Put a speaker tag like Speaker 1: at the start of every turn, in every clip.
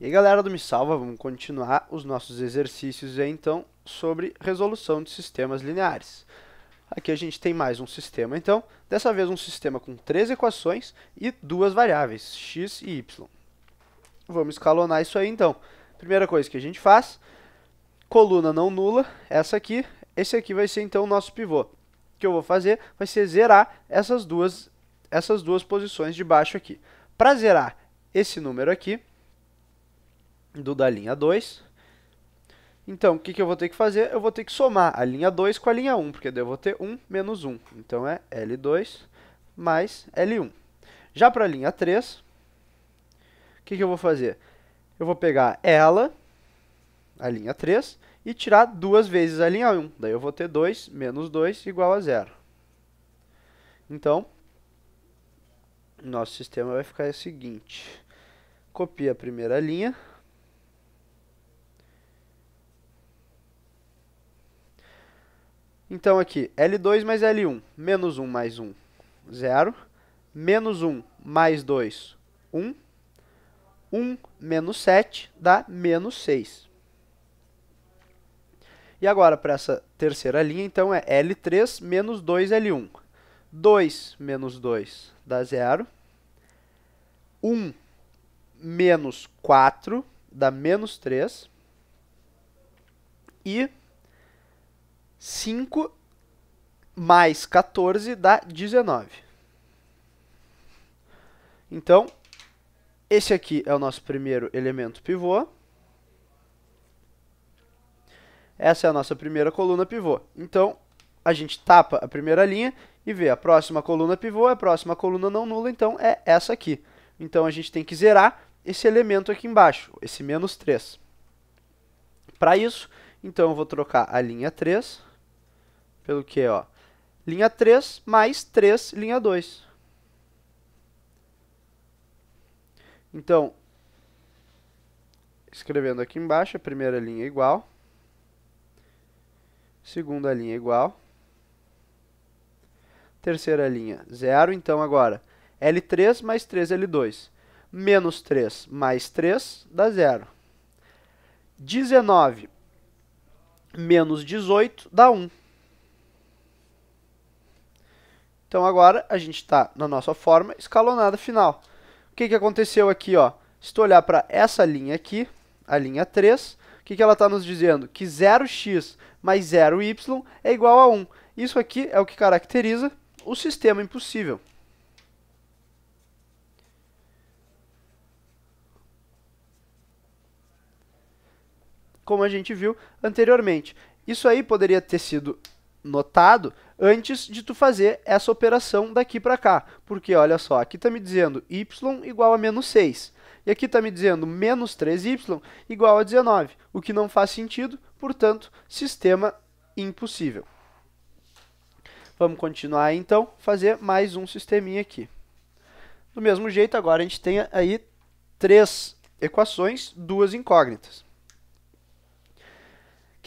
Speaker 1: E aí, galera do Me Salva, vamos continuar os nossos exercícios então sobre resolução de sistemas lineares. Aqui a gente tem mais um sistema, então, dessa vez um sistema com três equações e duas variáveis, x e y. Vamos escalonar isso aí, então. Primeira coisa que a gente faz, coluna não nula, essa aqui, esse aqui vai ser então o nosso pivô. O que eu vou fazer vai ser zerar essas duas, essas duas posições de baixo aqui. Para zerar esse número aqui, do da linha 2. Então, o que, que eu vou ter que fazer? Eu vou ter que somar a linha 2 com a linha 1, porque daí eu vou ter 1 menos 1. Então, é L2 mais L1. Já para a linha 3, o que, que eu vou fazer? Eu vou pegar ela, a linha 3, e tirar duas vezes a linha 1. Daí eu vou ter 2 menos 2 igual a zero. Então, nosso sistema vai ficar o seguinte. Copia a primeira linha. Então aqui, L2 mais L1, menos 1 mais 1, 0. Menos 1 mais 2, 1. 1 menos 7 dá menos 6. E agora, para essa terceira linha, então, é L3 menos 2L1. 2 menos 2 dá 0. 1 menos 4 dá menos 3. E 5 mais 14 dá 19. Então, esse aqui é o nosso primeiro elemento pivô. Essa é a nossa primeira coluna pivô. Então, a gente tapa a primeira linha e vê a próxima coluna pivô, a próxima coluna não nula, então é essa aqui. Então, a gente tem que zerar esse elemento aqui embaixo, esse menos 3. Para isso, então eu vou trocar a linha 3 pelo que, ó? Linha 3 mais 3, linha 2. Então, escrevendo aqui embaixo, a primeira linha é igual. Segunda linha é igual. Terceira linha, zero. Então, agora, L3 mais 3L2. Menos 3 mais 3 dá zero. 19 menos 18 dá 1. Então agora a gente está na nossa forma escalonada final. O que, que aconteceu aqui? Ó? Se tu olhar para essa linha aqui, a linha 3, o que, que ela está nos dizendo? Que 0x mais 0y é igual a 1. Isso aqui é o que caracteriza o sistema impossível. Como a gente viu anteriormente. Isso aí poderia ter sido notado antes de tu fazer essa operação daqui para cá. Porque, olha só, aqui está me dizendo y igual a menos 6. E aqui está me dizendo menos 3y igual a 19, o que não faz sentido, portanto, sistema impossível. Vamos continuar, então, fazer mais um sisteminha aqui. Do mesmo jeito, agora a gente tem aí três equações, duas incógnitas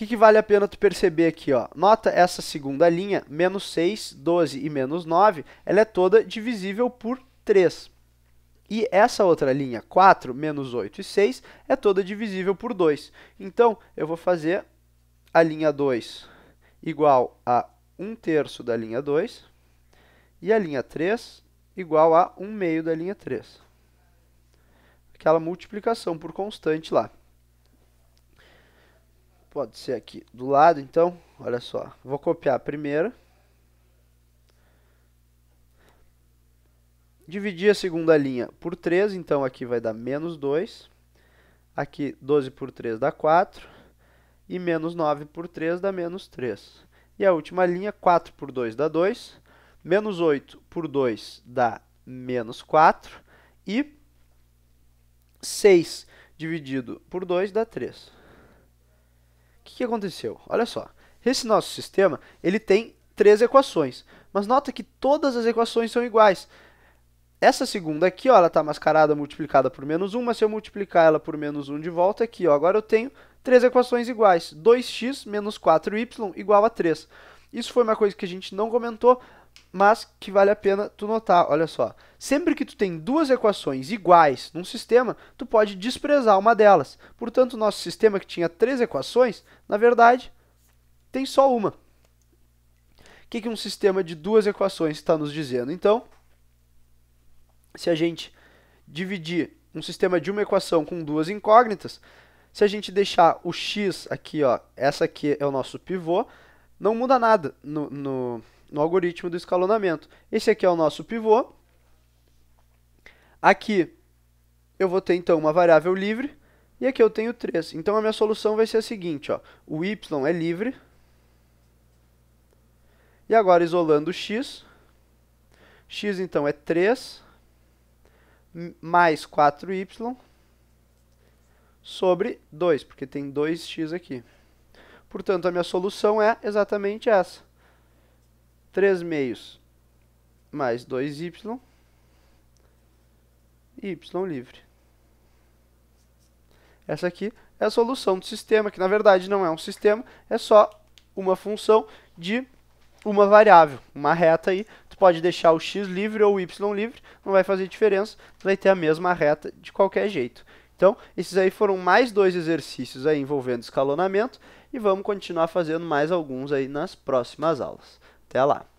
Speaker 1: que, que vale a pena tu perceber aqui? Ó? Nota essa segunda linha, menos 6, 12 e menos 9, ela é toda divisível por 3. E essa outra linha, 4, menos 8 e 6, é toda divisível por 2. Então, eu vou fazer a linha 2 igual a 1 terço da linha 2 e a linha 3 igual a 1 meio da linha 3. Aquela multiplicação por constante lá. Pode ser aqui do lado, então. Olha só. Vou copiar a primeira. Dividir a segunda linha por 3, então aqui vai dar menos 2. Aqui 12 por 3 dá 4. E menos 9 por 3 dá menos 3. E a última linha, 4 por 2 dá 2. Menos 8 por 2 dá menos 4. E 6 dividido por 2 dá 3. O que, que aconteceu? Olha só, esse nosso sistema ele tem três equações, mas nota que todas as equações são iguais. Essa segunda aqui, ó, ela está mascarada multiplicada por menos 1, mas se eu multiplicar ela por menos 1 de volta aqui, ó, agora eu tenho três equações iguais, 2x menos 4y igual a 3. Isso foi uma coisa que a gente não comentou, mas que vale a pena tu notar, olha só. Sempre que tu tem duas equações iguais num sistema, tu pode desprezar uma delas. Portanto, o nosso sistema que tinha três equações, na verdade, tem só uma. O que, que um sistema de duas equações está nos dizendo? Então, se a gente dividir um sistema de uma equação com duas incógnitas, se a gente deixar o x aqui, ó, essa aqui é o nosso pivô, não muda nada no, no no algoritmo do escalonamento. Esse aqui é o nosso pivô. Aqui eu vou ter então uma variável livre e aqui eu tenho 3. Então a minha solução vai ser a seguinte, ó, o y é livre. E agora isolando o x, x então é 3 mais 4y sobre 2, porque tem 2x aqui. Portanto, a minha solução é exatamente essa. 3 meios mais 2y, y livre. Essa aqui é a solução do sistema, que na verdade não é um sistema, é só uma função de uma variável, uma reta aí. Tu pode deixar o x livre ou o y livre, não vai fazer diferença, tu vai ter a mesma reta de qualquer jeito. Então, esses aí foram mais dois exercícios aí envolvendo escalonamento e vamos continuar fazendo mais alguns aí nas próximas aulas. Até lá!